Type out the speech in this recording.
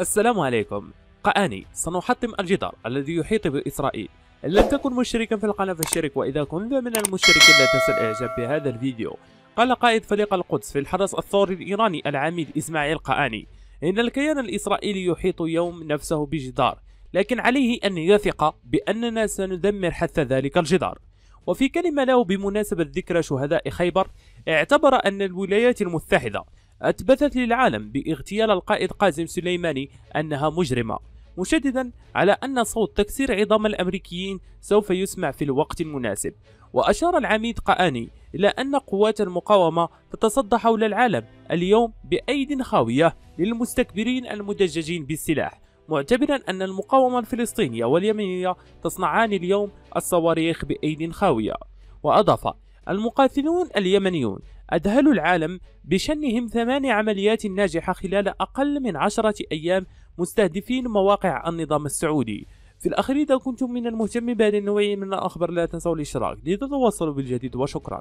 السلام عليكم قأني سنحطم الجدار الذي يحيط بإسرائيل إن لم تكن مشتركا في القناة فاشترك وإذا كنت من المشتركين لا تنسى الإعجاب بهذا الفيديو قال قائد فريق القدس في الحرس الثوري الإيراني العميد إسماعيل قأني إن الكيان الإسرائيلي يحيط يوم نفسه بجدار لكن عليه أن يثق بأننا سندمر حتى ذلك الجدار وفي كلمة له بمناسبة ذكرى شهداء خيبر اعتبر أن الولايات المتحدة أثبتت للعالم باغتيال القائد قاسم سليماني أنها مجرمة مشددا على أن صوت تكسير عظام الأمريكيين سوف يسمع في الوقت المناسب وأشار العميد قآني إلى أن قوات المقاومة تتصدى حول العالم اليوم بأيد خاوية للمستكبرين المدججين بالسلاح معتبرا أن المقاومة الفلسطينية واليمنية تصنعان اليوم الصواريخ بأيد خاوية وأضاف المقاتلون اليمنيون أذهلوا العالم بشنهم ثمان عمليات ناجحة خلال أقل من عشرة أيام مستهدفين مواقع النظام السعودي في الأخير إذا كنتم من المهتم بهذا النوع من الأخبار لا تنسوا الاشتراك لتتواصلوا بالجديد وشكرا